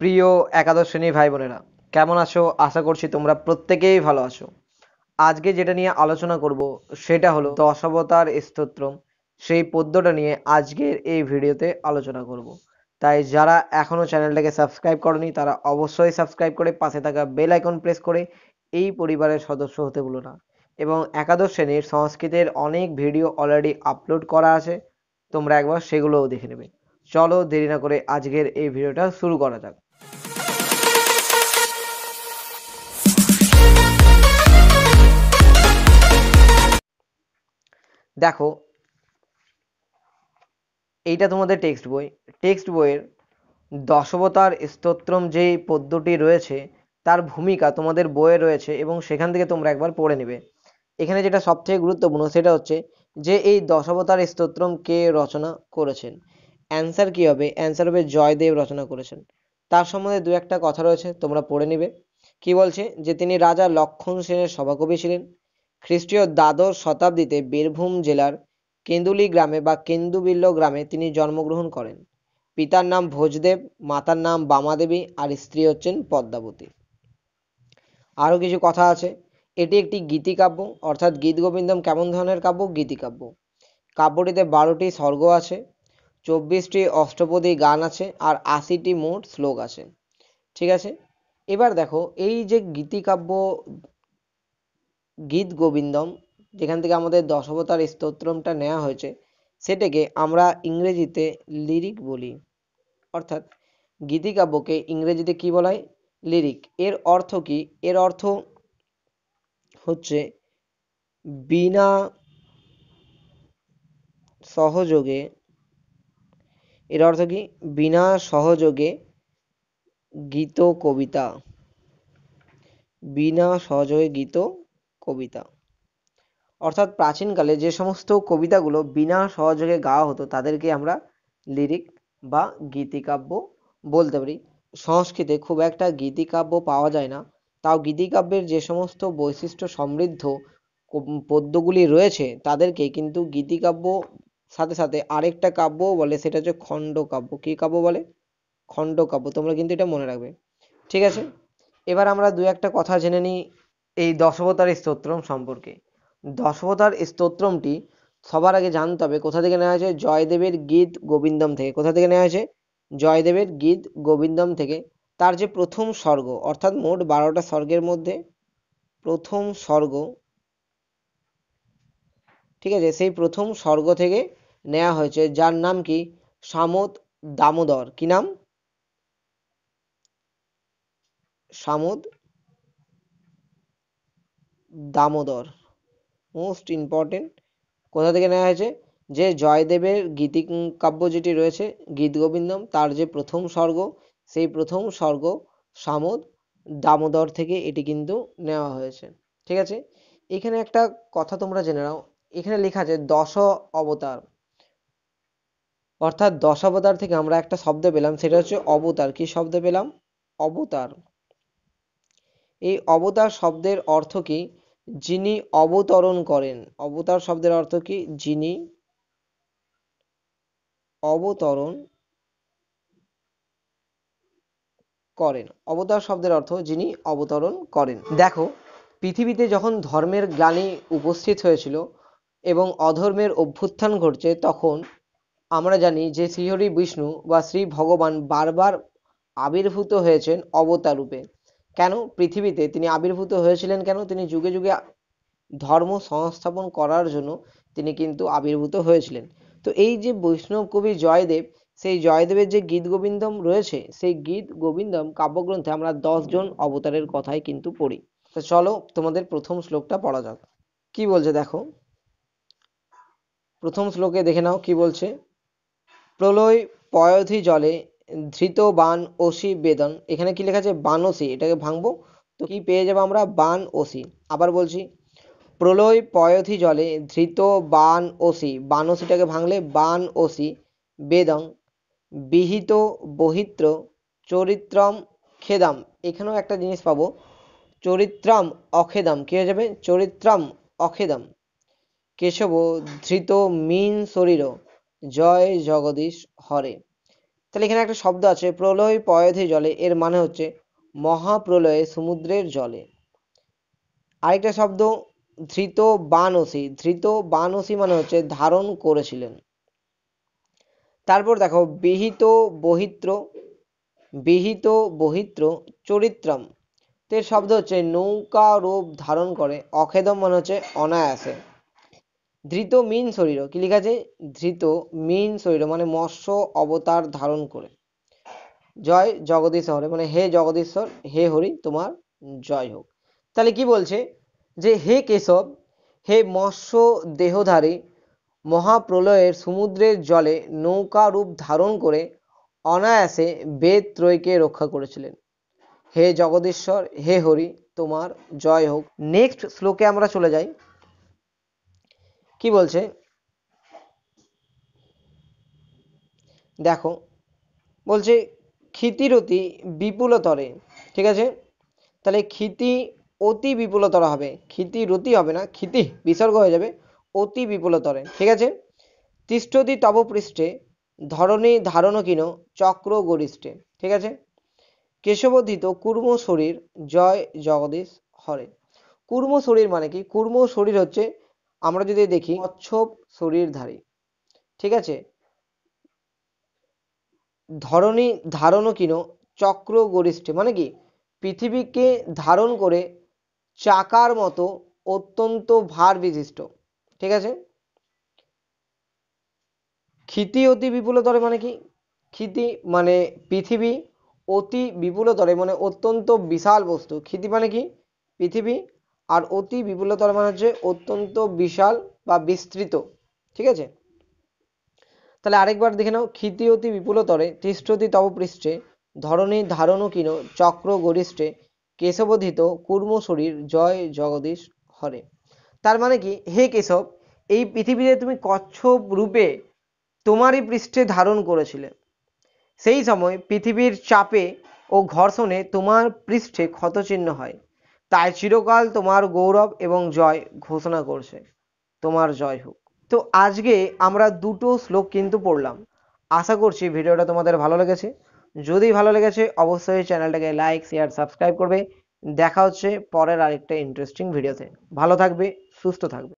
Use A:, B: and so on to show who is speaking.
A: প্রিয় একাদশ শ্রেণীর ভাই বোনেরা কেমন আছো আশা করছি তোমরা প্রত্যেকেই ভালো আছো আজকে যেটা নিয়ে আলোচনা করব সেটা হলো দশাবতার স্তোত্র সেই পদ্যটা নিয়ে আজকের এই ভিডিওতে আলোচনা করব তাই যারা এখনো চ্যানেলটাকে সাবস্ক্রাইব করনি তারা অবশ্যই সাবস্ক্রাইব করে পাশে থাকা বেল আইকন প্রেস করে এই পরিবারের সদস্য হতে ভুলো না এবং একাদশ শ্রেণীর সংস্কৃতের অনেক ভিডিও অলরেডি আপলোড করা আছে তোমরা একবার সেগুলোও দেখে নেবে চলো দেরি না করে আজকের এই ভিডিওটা শুরু করা যাক দেখো এইটা তোমাদের টেক্সট বই টেক্সট বইয়ের দশবতার স্তোত্রম যে পদ্যটি রয়েছে তার ভূমিকা তোমাদের বইয়ে রয়েছে এবং সেখান থেকে তোমরা একবার পড়ে নেবে এখানে যেটা সবথেকে গুরুত্বপূর্ণ সেটা হচ্ছে যে এই দশবতার স্তোত্রম কে রচনা করেছেন অ্যান্সার কি হবে অ্যান্সার হবে জয়দেব রচনা করেছেন তার সম্বন্ধে দু একটা কথা রয়েছে তোমরা পড়ে নিবে কি বলছে যে তিনি রাজা লক্ষণ সেনের সভাকবি ছিলেন খ্রিস্টীয় দ্বাদশ শতাব্দীতে বীরভূম জেলার কেন্দুলি গ্রামে বা কেন্দুবিল্ল গ্রামে তিনি জন্মগ্রহণ করেন পিতার নাম ভোজদেব মাতার নাম বামাদেবী আর স্ত্রী হচ্ছেন পদ্মাবতী আরও কিছু কথা আছে এটি একটি গীতিকাব্য অর্থাৎ গীতগোবিন্দম কেমন ধরনের কাব্য গীতিকাব্য কাব্যটিতে বারোটি স্বর্গ আছে চব্বিশটি অষ্টপদী গান আছে আর আশিটি মোট শ্লোক আছে ঠিক আছে এবার দেখো এই যে গীতিকাব্য গীত গোবিন্দম যেখান থেকে আমাদের দশবতার স্তোত্রমটা নেওয়া হয়েছে সেটাকে আমরা ইংরেজিতে লিরিক বলি অর্থাৎ গীতিকাব্যকে ইংরেজিতে কি বলা হয় লিরিক এর অর্থ কি এর অর্থ হচ্ছে বিনা সহযোগে এর অর্থ কি বিনা সহযোগে গীত কবিতা বিনা সহযোগে গীত কবিতা অর্থাৎ প্রাচীনকালে যে সমস্ত কবিতাগুলো বিনা সহযোগে গাওয়া হতো তাদেরকে আমরা লিরিক বা গীতিকাব্য বলতে পারি সংস্কৃতে খুব একটা গীতিকাব্য পাওয়া যায় না তাও গীতিকাব্যের যে সমস্ত বৈশিষ্ট্য সমৃদ্ধ পদ্যগুলি রয়েছে তাদেরকে কিন্তু গীতিকাব্য সাথে সাথে আরেকটা কাব্য বলে সেটা হচ্ছে খণ্ড কাব্য কি কাব্য বলে খণ্ডকাব্য তোমরা কিন্তু এটা মনে রাখবে ঠিক আছে এবার আমরা দু একটা কথা জেনে নিই এই দশবতার স্তোত্রম সম্পর্কে দশবতার স্তোত্রমটি সবার আগে জানতে হবে কোথা থেকে নেওয়া হয়েছে জয়দেবের গীত গোবিন্দম থেকে কোথা থেকে নেওয়া হয়েছে জয়দেবের গীত গোবিন্দম থেকে তার যে প্রথম স্বর্গ অর্থাৎ মোট বারোটা স্বর্গের মধ্যে প্রথম স্বর্গ ঠিক আছে সেই প্রথম স্বর্গ থেকে নেওয়া হয়েছে যার নাম কি সামত দামোদর কি নাম সামদ দামোদর মোস্ট ইম্পর্টেন্ট কোথা থেকে নেওয়া হয়েছে যে জয়দেবের গীতি কাব্য যেটি রয়েছে গীতগোবিন্দম তার যে প্রথম স্বর্গ সেই প্রথম স্বর্গ সামদ দামোদর থেকে এটি কিন্তু নেওয়া হয়েছে ঠিক আছে এখানে একটা কথা তোমরা জেনে নাও এখানে লেখা আছে দশ অবতার অর্থাৎ দশ অবতার থেকে আমরা একটা শব্দ পেলাম সেটা হচ্ছে অবতার কি শব্দ পেলাম অবতার এই অবতার শব্দের অর্থ কি যিনি অবতরণ করেন অবতার শব্দের অর্থ কি যিনি অবতরণ করেন অবতার শব্দের অর্থ যিনি অবতরণ করেন দেখো পৃথিবীতে যখন ধর্মের গ্লানি উপস্থিত হয়েছিল এবং অধর্মের অভ্যুত্থান ঘটছে তখন আমরা জানি যে শ্রীহরি বিষ্ণু বা শ্রী ভগবান বারবার আবির্ভূত হয়েছেন অবতার রূপে কেন পৃথিবীতে তিনি আবির্ভূত হয়েছিলেন কেন তিনি যুগে যুগে ধর্ম সংস্থাপন করার জন্য তিনি কিন্তু আবির্ভূত হয়েছিলেন তো এই যে বৈষ্ণব কবি জয়দেব সেই জয়দেবের যে গীত গোবিন্দম রয়েছে সেই গীত গোবিন্দম কাব্যগ্রন্থে আমরা দশজন অবতারের কথাই কিন্তু পড়ি তো চলো তোমাদের প্রথম শ্লোকটা পড়া যাক কি বলছে দেখো প্রথম শ্লোকে দেখে নাও কি বলছে প্রলয় পয়ধি জলে ধৃত বান ওসি বেদন এখানে কি লেখা আছে বানসি এটাকে ভাঙবো তো কি পেয়ে যাবো আমরা বান ওসি আবার বলছি প্রলয় পয়থি জলে ধৃত বান ওসি বানসিটাকে ভাঙলে বান ওসি বেদং বিহিত বহিত্র চরিত্রম খেদাম এখানেও একটা জিনিস পাবো চরিত্রাম অখেদাম কি হয়ে যাবে চরিত্রাম অখেদাম কেশব ধৃত মিন শরীর জয় জগদীশ হরে তাহলে এখানে একটা শব্দ আছে প্রলয় পয়ধে জলে এর মানে হচ্ছে মহাপ্রলয়ে সমুদ্রের জলে আরেকটা শব্দ ধৃত বানসী ধৃত বানসী মানে হচ্ছে ধারণ করেছিলেন তারপর দেখো বিহিত বহিত্র বিহিত বহিত্র চরিত্রম তো এর শব্দ হচ্ছে নৌকারূপ ধারণ করে অখেদম মানে হচ্ছে অনায়াসে ধৃত মীন শরীর কি লেখা আছে ধৃত মীন শরীর মানে মৎস্য অবতার ধারণ করে জয় জগদীশ্বর মানে হে জগদীশ্বর হে হরি তোমার জয় হোক তাহলে কি বলছে যে হে কেশব হে মৎস্য দেহধারী মহাপ্রলয়ের সমুদ্রের জলে নৌকা রূপ ধারণ করে অনায়াসে বেদ ত্রয়কে রক্ষা করেছিলেন হে জগদীশ্বর হে হরি তোমার জয় হোক নেক্সট শ্লোকে আমরা চলে যাই কি বলছে দেখো বলছে ক্ষিতিরতি বিপুলতরে ঠিক আছে তাহলে ক্ষিতি অতি বিপুলতর হবে ক্ষিতি রতি হবে না ক্ষিতি বিসর্গ হয়ে যাবে অতি বিপুলতরে ঠিক আছে তিষ্ঠতি তবপৃষ্ঠে ধরণী ধারণ কিনো চক্র গরিষ্ঠে ঠিক আছে কেশবধিত কুর্ম শরীর জয় জগদীশ হরে কুর্ম শরীর মানে কি কুর্ম শরীর হচ্ছে আমরা যদি দেখি কচ্ছপ শরীরধারী ঠিক আছে ধরণী ধারণ কিনো চক্র গরিষ্ঠে মানে কি পৃথিবীকে ধারণ করে চাকার মতো অত্যন্ত ভার বিশিষ্ট ঠিক আছে ক্ষিতি অতি বিপুলতরে মানে কি ক্ষিতি মানে পৃথিবী অতি বিপুলতরে মানে অত্যন্ত বিশাল বস্তু ক্ষিতি মানে কি পৃথিবী আর অতি বিপুলতর মানে হচ্ছে অত্যন্ত বিশাল বা বিস্তৃত ঠিক আছে তাহলে আরেকবার দেখে নাও ক্ষিতি অতি বিপুলতরে তিষ্ঠতি তবপৃষ্ঠে ধরণী ধারণ কিন চক্র গরিষ্ঠে কেশবধিত কুর্ম শরীর জয় জগদীশ হরে তার মানে কি হে কেশব এই পৃথিবীতে তুমি কচ্ছপ রূপে তোমারই পৃষ্ঠে ধারণ করেছিলে সেই সময় পৃথিবীর চাপে ও ঘর্ষণে তোমার পৃষ্ঠে ক্ষতচিহ্ন হয় তাই চিরকাল তোমার গৌরব এবং জয় ঘোষণা করছে তোমার জয় হোক তো আজকে আমরা দুটো শ্লোক কিন্তু পড়লাম আশা করছি ভিডিওটা তোমাদের ভালো লেগেছে যদি ভালো লেগেছে অবশ্যই চ্যানেলটাকে লাইক শেয়ার সাবস্ক্রাইব করবে দেখা হচ্ছে পরের আরেকটা ইন্টারেস্টিং ভিডিওতে ভালো থাকবে সুস্থ থাকবে